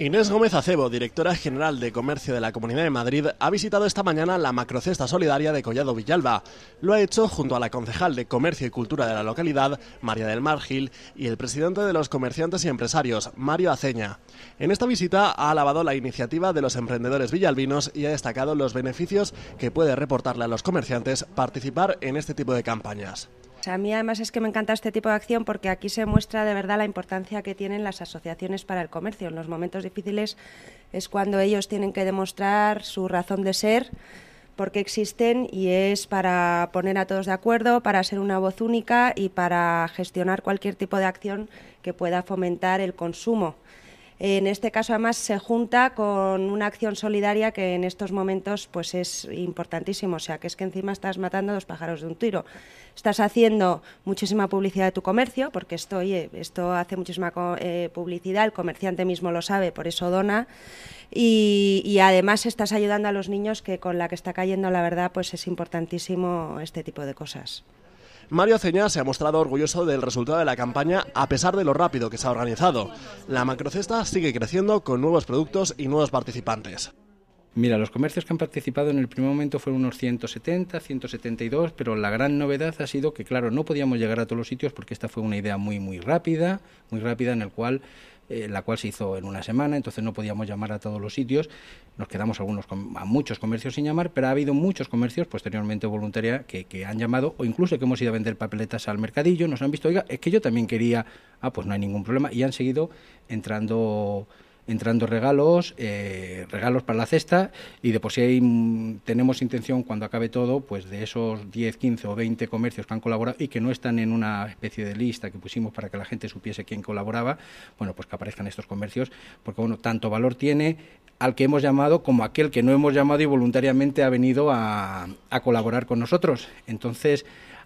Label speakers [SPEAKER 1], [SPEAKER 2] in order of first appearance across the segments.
[SPEAKER 1] Inés Gómez Acebo, directora general de Comercio de la Comunidad de Madrid, ha visitado esta mañana la macrocesta solidaria de Collado Villalba. Lo ha hecho junto a la concejal de Comercio y Cultura de la localidad, María del Mar Gil, y el presidente de los comerciantes y empresarios, Mario Aceña. En esta visita ha alabado la iniciativa de los emprendedores villalbinos y ha destacado los beneficios que puede reportarle a los comerciantes participar en este tipo de campañas.
[SPEAKER 2] A mí además es que me encanta este tipo de acción porque aquí se muestra de verdad la importancia que tienen las asociaciones para el comercio. En los momentos difíciles es cuando ellos tienen que demostrar su razón de ser, porque existen y es para poner a todos de acuerdo, para ser una voz única y para gestionar cualquier tipo de acción que pueda fomentar el consumo en este caso, además, se junta con una acción solidaria que en estos momentos pues es importantísimo. O sea, que es que encima estás matando dos pájaros de un tiro. Estás haciendo muchísima publicidad de tu comercio, porque esto, esto hace muchísima eh, publicidad, el comerciante mismo lo sabe, por eso dona. y, además estás ayudando a los niños que con la que está cayendo, la verdad, pues es importantísimo este tipo de cosas.
[SPEAKER 1] Mario Aceña se ha mostrado orgulloso del resultado de la campaña a pesar de lo rápido que se ha organizado. La macrocesta sigue
[SPEAKER 3] creciendo con nuevos productos y nuevos participantes. Mira, los comercios que han participado en el primer momento fueron unos 170, 172, pero la gran novedad ha sido que, claro, no podíamos llegar a todos los sitios porque esta fue una idea muy, muy rápida, muy rápida en el cual eh, la cual se hizo en una semana, entonces no podíamos llamar a todos los sitios, nos quedamos algunos a muchos comercios sin llamar, pero ha habido muchos comercios posteriormente voluntaria que, que han llamado o incluso que hemos ido a vender papeletas al mercadillo, nos han visto, oiga, es que yo también quería, ah, pues no hay ningún problema, y han seguido entrando entrando regalos, eh, regalos para la cesta y de por sí mm, tenemos intención cuando acabe todo, pues de esos 10, 15 o 20 comercios que han colaborado y que no están en una especie de lista que pusimos para que la gente supiese quién colaboraba, bueno, pues que aparezcan estos comercios, porque bueno, tanto valor tiene al que hemos llamado como aquel que no hemos llamado y voluntariamente ha venido a, a colaborar con nosotros. Entonces,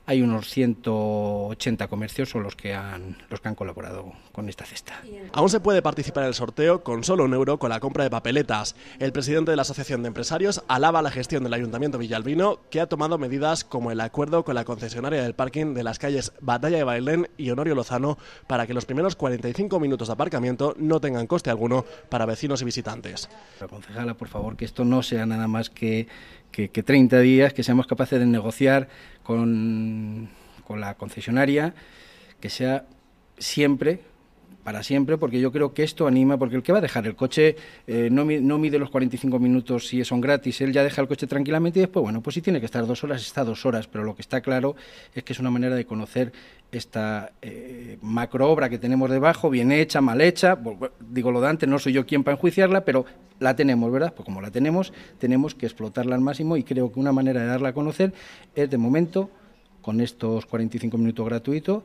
[SPEAKER 3] hay unos 180 comercios son los que han, los que han colaborado con esta cesta. Aún se puede participar en el sorteo
[SPEAKER 1] con solo un euro con la compra de papeletas. El presidente de la Asociación de Empresarios alaba la gestión del Ayuntamiento Villalbino, que ha tomado medidas como el acuerdo con la concesionaria del parking de las calles Batalla de Bailén y Honorio Lozano para que los primeros 45 minutos de aparcamiento no tengan coste alguno
[SPEAKER 3] para vecinos y visitantes. La concejala, por favor, que esto no sea nada más que, que 30 días, que seamos capaces de negociar con, con la concesionaria, que sea siempre para siempre, porque yo creo que esto anima, porque el que va a dejar el coche eh, no, no, mide los 45 minutos si son gratis, él ya deja el coche tranquilamente y después, bueno, pues si tiene que estar dos horas, está dos horas, pero lo que está claro es que es una manera de conocer esta eh, macroobra macro obra que tenemos debajo, bien hecha, mal hecha, digo lo de antes, no soy yo quien para enjuiciarla, pero la tenemos, ¿verdad? Pues como la tenemos, tenemos que explotarla al máximo y creo que una manera de darla a conocer es de momento con estos 45 minutos gratuitos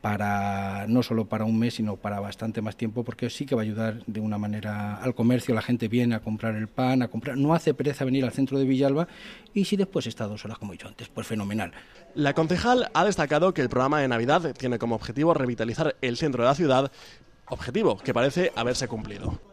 [SPEAKER 3] para no solo para un mes, sino para bastante más tiempo, porque sí que va a ayudar de una manera al comercio. La gente viene a comprar el pan, a comprar, no hace pereza venir al centro de Villalba y si después está dos horas, como he dicho antes, pues fenomenal. La concejal ha destacado que el programa de
[SPEAKER 1] Navidad tiene como objetivo revitalizar el centro de la ciudad, objetivo que parece haberse cumplido.